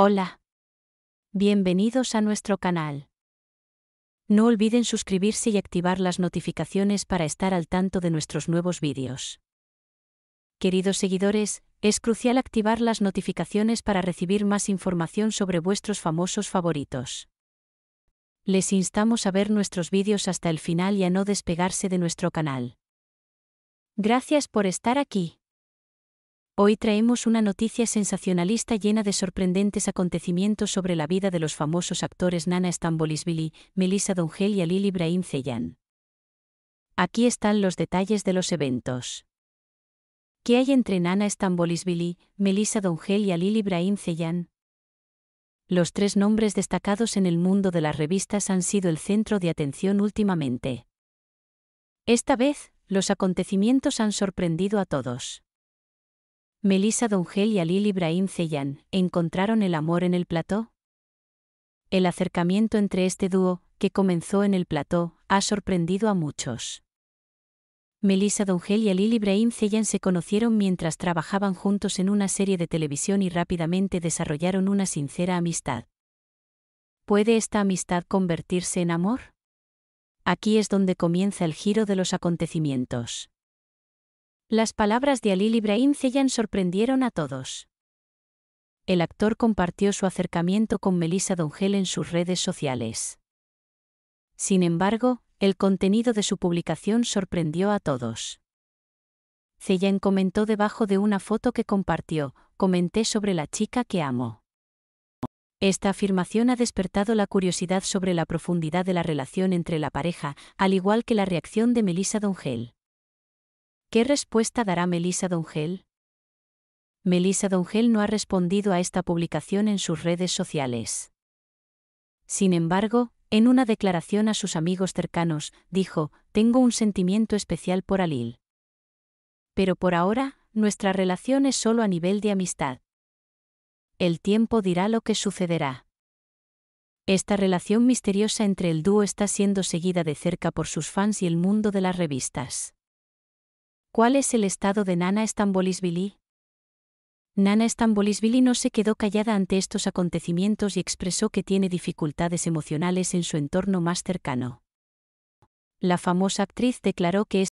Hola. Bienvenidos a nuestro canal. No olviden suscribirse y activar las notificaciones para estar al tanto de nuestros nuevos vídeos. Queridos seguidores, es crucial activar las notificaciones para recibir más información sobre vuestros famosos favoritos. Les instamos a ver nuestros vídeos hasta el final y a no despegarse de nuestro canal. Gracias por estar aquí. Hoy traemos una noticia sensacionalista llena de sorprendentes acontecimientos sobre la vida de los famosos actores Nana Stambolisvili, Melissa Dongel y Alili Ibrahim Zeyan. Aquí están los detalles de los eventos. ¿Qué hay entre Nana Stambolisvili, Melissa Dongel y Alili Ibrahim Zeyan? Los tres nombres destacados en el mundo de las revistas han sido el centro de atención últimamente. Esta vez, los acontecimientos han sorprendido a todos. Melissa Dongel y Alil Ibrahim Ceyan, ¿encontraron el amor en el plató? El acercamiento entre este dúo, que comenzó en el plató, ha sorprendido a muchos. Melissa Dongel y Alil Ibrahim Zeyan se conocieron mientras trabajaban juntos en una serie de televisión y rápidamente desarrollaron una sincera amistad. ¿Puede esta amistad convertirse en amor? Aquí es donde comienza el giro de los acontecimientos. Las palabras de Alil Ibrahim Zeyan sorprendieron a todos. El actor compartió su acercamiento con Melissa Dongel en sus redes sociales. Sin embargo, el contenido de su publicación sorprendió a todos. Zeyan comentó debajo de una foto que compartió, comenté sobre la chica que amo. Esta afirmación ha despertado la curiosidad sobre la profundidad de la relación entre la pareja, al igual que la reacción de Melissa Dongel. ¿Qué respuesta dará Melissa Dongel? Melissa Dongel no ha respondido a esta publicación en sus redes sociales. Sin embargo, en una declaración a sus amigos cercanos, dijo, tengo un sentimiento especial por Alil. Pero por ahora, nuestra relación es solo a nivel de amistad. El tiempo dirá lo que sucederá. Esta relación misteriosa entre el dúo está siendo seguida de cerca por sus fans y el mundo de las revistas. ¿Cuál es el estado de Nana Stambolisvili? Nana Stambolisvili no se quedó callada ante estos acontecimientos y expresó que tiene dificultades emocionales en su entorno más cercano. La famosa actriz declaró que es